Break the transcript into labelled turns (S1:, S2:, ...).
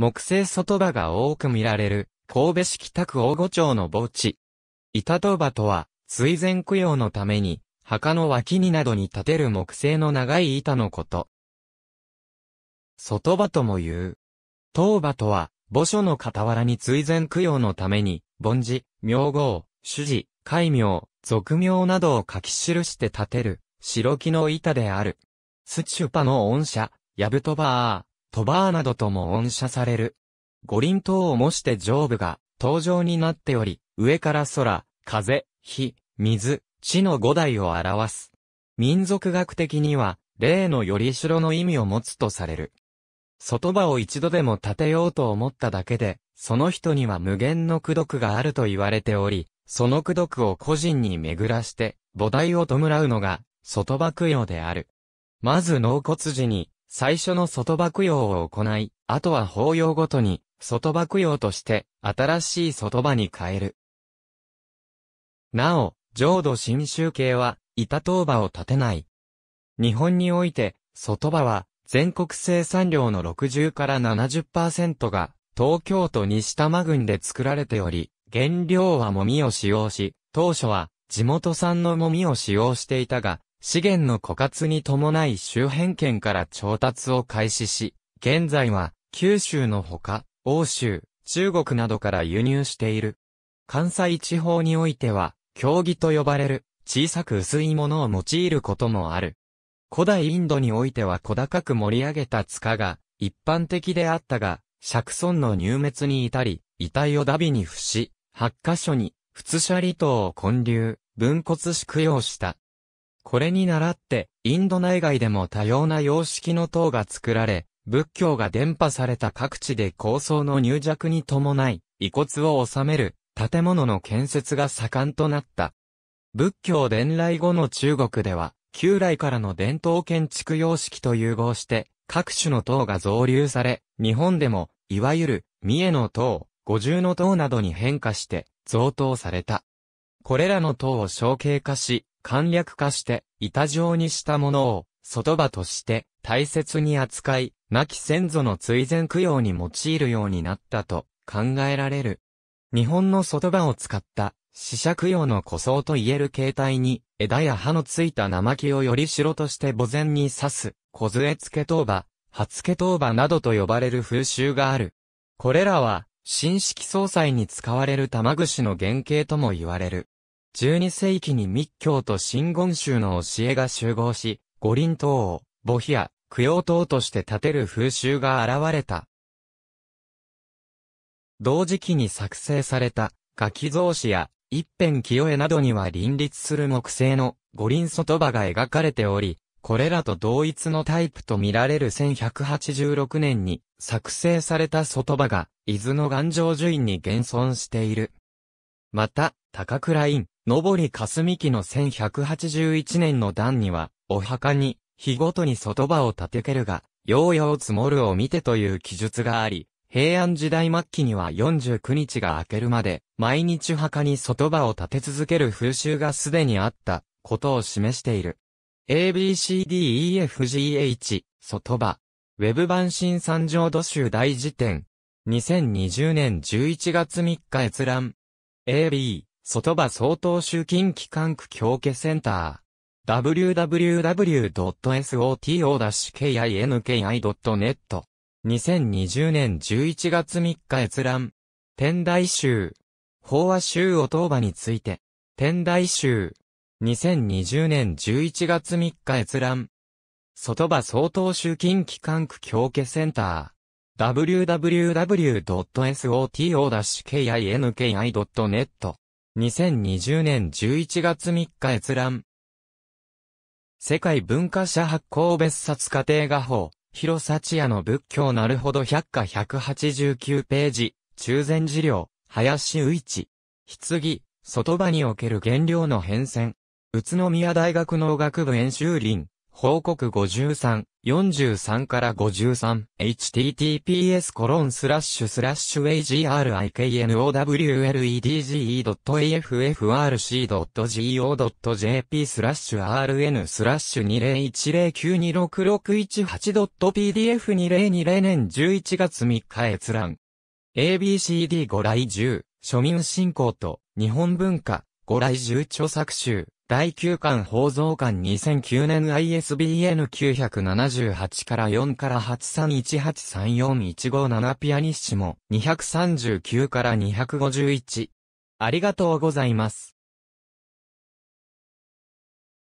S1: 木製外場が多く見られる、神戸市北区大御町の墓地。板戸場とは、水前供養のために、墓の脇になどに建てる木製の長い板のこと。外場とも言う。当場とは、墓所の傍らに追善供養のために、凡字、名号、主事、戒名、俗名などを書き記して建てる、白木の板である。スチュパの御社、ヤブトバー、トバーなどとも音赦される。五輪塔を模して上部が、登場になっており、上から空、風、火、水、地の五代を表す。民族学的には、例のよりしろの意味を持つとされる。外場を一度でも建てようと思っただけで、その人には無限の苦毒があると言われており、その苦毒を個人に巡らして、母体を弔うのが、外場供養である。まず納骨時に、最初の外爆用を行い、あとは法要ごとに、外爆用として、新しい外場に変える。なお、浄土真宗系は、板当場を建てない。日本において、外場は、全国生産量の60から70%が、東京都西多摩郡で作られており、原料はもみを使用し、当初は、地元産のもみを使用していたが、資源の枯渇に伴い周辺県から調達を開始し、現在は九州のほか、欧州、中国などから輸入している。関西地方においては、競技と呼ばれる、小さく薄いものを用いることもある。古代インドにおいては小高く盛り上げた塚が、一般的であったが、釈尊の入滅に至り、遺体をダビに付し、八ヶ所に、仏舎離島を建立、分骨し用養した。これに倣って、インド内外でも多様な様式の塔が作られ、仏教が伝播された各地で構想の入弱に伴い、遺骨を収める建物の建設が盛んとなった。仏教伝来後の中国では、旧来からの伝統建築様式と融合して、各種の塔が増流され、日本でも、いわゆる、三重の塔、五重の塔などに変化して、贈答された。これらの塔を象形化し、簡略化して、板状にしたものを、外場として大切に扱い、亡き先祖の追善供養に用いるようになったと考えられる。日本の外場を使った死者供養の古葬と言える形態に、枝や葉のついた生木をより白として墓前に刺す、小杖付け当場、葉付け当場などと呼ばれる風習がある。これらは、新式葬祭に使われる玉串の原型とも言われる。12世紀に密教と真言宗の教えが集合し、五輪塔を、母碑や供養塔として建てる風習が現れた。同時期に作成された、ガキ像紙や、一辺清絵などには林立する木製の五輪外場が描かれており、これらと同一のタイプと見られる1186年に作成された外場が、伊豆の岩上樹院に現存している。また、高倉院、のぼりかすみきの1181年の段には、お墓に、日ごとに外場を立てけるが、ようよう積もるを見てという記述があり、平安時代末期には49日が明けるまで、毎日墓に外場を立て続ける風習がすでにあったことを示している。ABCDEFGH、外場。ウェブ版新三条土州大辞典。2020年11月3日閲覧。AB。外場総統集金機関区協家センター。www.soto-kinki.net。2020年11月3日閲覧。天台宗。法和宗お当場について。天台宗。2020年11月3日閲覧。外場総統集金機関区協家センター。www.soto-kinki.net 2020年11月3日閲覧。世界文化社発行別冊家庭画法、広幸也の仏教なるほど百科189ページ、中禅寺寮、林宇一。棺、外場における原料の変遷。宇都宮大学農学部演習林、報告53、43から53、https コロンスラッシュスラッシュ agriknowledge.affrc.go.jp スラッシュ rn スラッシュ 2010926618.pdf2020 年11月3日閲覧。ABCD ご来1庶民信仰と日本文化、ご来1著作集。第9巻宝蔵巻2009年 ISBN 978から4から83183415 7ピアニッシモ239から251。ありがとうございます。